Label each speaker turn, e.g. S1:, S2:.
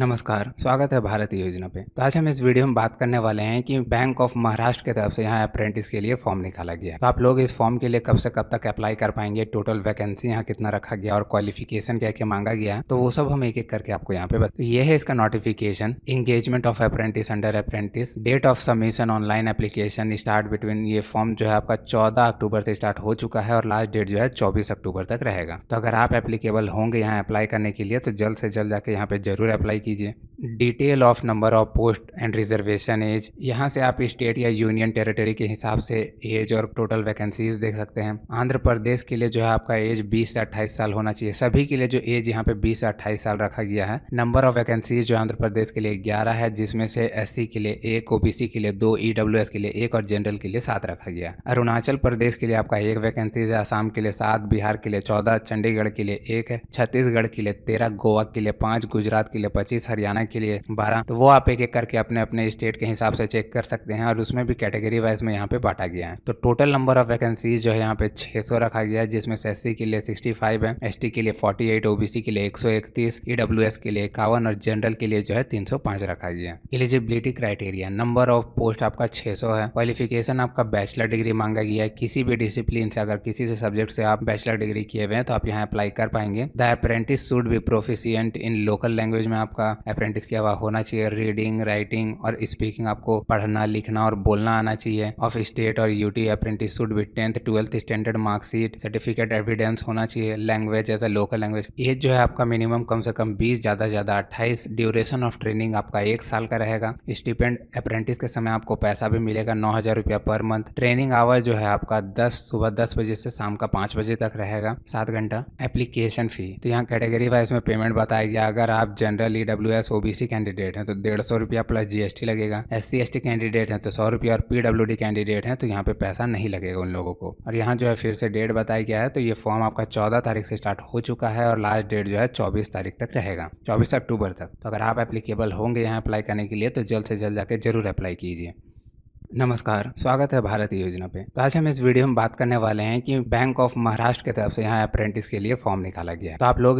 S1: नमस्कार स्वागत है भारत योजना पे तो आज हम इस वीडियो में बात करने वाले हैं कि बैंक ऑफ महाराष्ट्र की तरफ से यहाँ अप्रेंटिस के लिए फॉर्म निकाला गया है तो आप लोग इस फॉर्म के लिए कब से कब तक अप्लाई कर पाएंगे टोटल वैकेंसी यहाँ कितना रखा गया और क्वालिफिकेशन क्या क्या मांगा गया तो वो सब हम एक एक करके आपको यहाँ पे बता तो ये है इसका notification engagement of apprentice under apprentice date of submission online application start between ये फॉर्म जो है आपका चौदह अक्टूबर से स्टार्ट हो चुका है और लास्ट डेट जो है चौबीस अक्टूबर तक रहेगा तो अगर आप एप्लीकेबल होंगे यहाँ अप्लाई करने के लिए तो जल्द से जल्द जाके यहाँ पे जरूर अप्लाई कीजिए detail of number of post and reservation age यहाँ से आप स्टेट या यूनियन टेरिटरी के हिसाब से एज और टोटल वैकेंसीज देख सकते हैं आंध्र प्रदेश के लिए जो है आपका एज 20 से 28 साल होना चाहिए सभी के लिए जो एज यहाँ पे 20 से 28 साल रखा गया है नंबर ऑफ वैकेंसीज जो आंध्र प्रदेश के लिए ग्यारह है जिसमें से एस के लिए एक ओबीसी के लिए दो ई के लिए एक और जनरल के लिए सात रखा गया है अरुणाचल प्रदेश के लिए आपका एक वैकेंसीज है आसाम के लिए सात बिहार के लिए चौदह चंडीगढ़ के लिए एक है छत्तीसगढ़ के लिए तेरह गोवा के लिए पांच गुजरात के लिए पच्चीस पच्चीस हरियाणा के लिए बारह तो वो आप एक एक करके अपने अपने स्टेट के हिसाब से चेक कर सकते हैं और उसमें भी कैटेगरी वाइज में यहाँ पे बांटा गया है तो टोटल नंबर ऑफ वैकेंसीज जो है यहाँ पे छह रखा गया है जिसमें एस के लिए 65 है एस के लिए 48 ओबीसी के लिए एक सौ e के लिए इक्यावन और जनरल के लिए जो है 305 रखा गया है eligibility criteria number of post आपका 600 है क्वालिफिकेशन आपका बैचलर डिग्री मांगा गया है किसी भी डिसिप्लिन से अगर किसी से सब्जेक्ट से आप बैचलर डिग्री किए हुए हैं तो आप यहाँ अप्लाई कर पाएंगे the apprentice should be proficient in local language में आप आपका अप्रेंटिस किया हुआ होना चाहिए रीडिंग राइटिंग और स्पीकिंग आपको पढ़ना लिखना और बोलना आना चाहिए ऑफ स्टेट और UT apprentice should be tenth twelfth standard marksheet certificate evidence होना चाहिए language as a local language as जो है आपका मिनिमम कम से कम बीस ज़्यादा ज़्यादा अट्ठाईस ड्यूरेशन ऑफ ट्रेनिंग आपका एक साल का रहेगा स्टिपेंड अप्रेंटिस के समय आपको पैसा भी मिलेगा नौ हज़ार रुपया पर मंथ ट्रेनिंग आवर जो है आपका दस सुबह दस बजे से शाम का पांच बजे तक रहेगा सात घंटा एप्लीकेशन फी तो यहाँ कैटेगरी वाइज में पेमेंट बताया गया अगर आप general W S OBC candidate है तो डेढ़ सौ रुपया प्लस जीएसटी लगेगा S C S T candidate है तो सौ रुपया और पी डब्ल्यू डी कैंडिडेट है तो यहाँ पे पैसा नहीं लगेगा उन लोगों को और यहाँ जो है फिर से डेट बताया गया है तो ये फॉर्म आपका चौदह तारीख से स्टार्ट हो चुका है और लास्ट डेट जो है चौबीस तारीख तक रहेगा चौबीस अक्टूबर तक तो अगर आप एप्लीकेबल होंगे यहाँ अप्लाई करने के लिए तो जल्द से जल्द जाकर जरूर अप्लाई कीजिए नमस्कार स्वागत है भारत योजना पे तो आज हम इस वीडियो में बात करने वाले हैं कि बैंक ऑफ महाराष्ट्र की तरफ से यहाँ अप्रेंटिस के लिए फॉर्म निकाला गया है तो आप लोग